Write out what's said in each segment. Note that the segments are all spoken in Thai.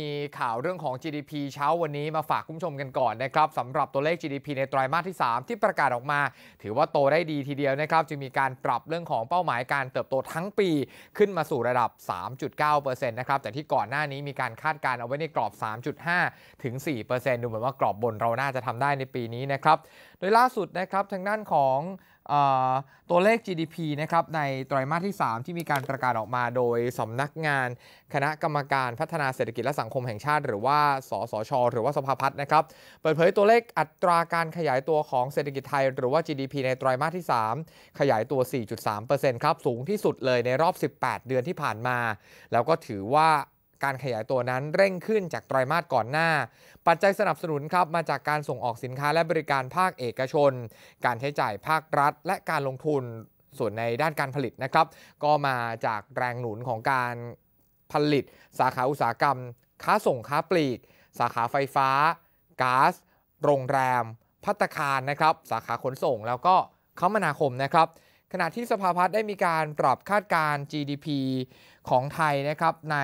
มีข่าวเรื่องของ GDP เช้าวันนี้มาฝากคุณผู้ชมกันก่อนนะครับสำหรับตัวเลข GDP ในไตรามาสที่ 3 ที่ประกาศออกมา ถือว่าโตได้ดีทีเดียวนะครับจึงมีการปรับเรื่องของเป้าหมายการเติบโตทั้งปีขึ้นมาสู่ระดับ 3.9%นะครับแต่ที่ก่อนหน้านี้มีการคาดการเอาไว้ในกรอบ 3.5 ถึง 4%ดูเหมือนว่ากรอบบนเราน่าจะทำได้ในปีนี้นะครับโดยล่าสุดนะครับทางด้านของตัวเลข GDP นะครับในไตรามาสที่3 ที่มีการประกาศออกมาโดยสำนักงาน คณะกรรมการพัฒนาเศรษฐกิจ และสังคมแห่งชาติ หรือว่าสสชหรือว่าสภาพัฒน์นะครับเปิดเผยตัวเลขอัตราการขยายตัวของเศรษฐกิจไทย หรือว่า GDP ในไตรามาสที่ 3 ขยายตัว 4.3%ครับสูงที่สุดเลยในรอบ 18 เดือนที่ผ่านมา แล้วก็ถือว่าการขยายตัวนั้นเร่งขึ้นจากไตรมาสก่อนหน้า ปัจจัยสนับสนุนครับมาจากการส่งออกสินค้าและบริการภาคเอกชน การใช้จ่ายภาครัฐ และการลงทุนส่วนในด้านการผลิตนะครับ ก็มาจากแรงหนุนของการผลิต สาขาอุตสาหกรรม ค้าส่งค้าปลีกสาขาไฟฟ้าก๊าซโรงแรม พัตคารนะครับสาขาขนส่ง แล้วก็คมนาคมนะครับขณะที่สภาพัฒน์ได้มีการปรับคาดการ GDP ของไทยนะครับใน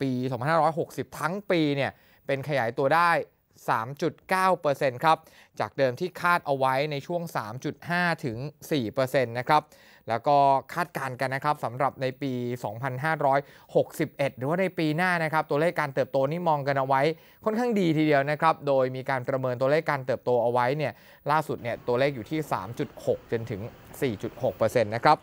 ปี 2560 ทั้งปีเนี่ยเป็นขยายตัวได้3.9%ครับจากเดิมที่คาดเอาไว้ในช่วง 3.5 ถึง4%นะครับแล้วก็คาดการณ์กันนะครับสำหรับในปี 2561 หรือว่าในปีหน้านะครับ ตัวเลขการเติบโตนี่มองกันเอาไว้ค่อนข้างดีทีเดียวนะครับโดยมีการประเมินตัวเลขการเติบโตเอาไว้เนี่ยล่าสุดเนี่ยตัวเลขอยู่ที่ 3.6 จนถึง 4.6%นะครับ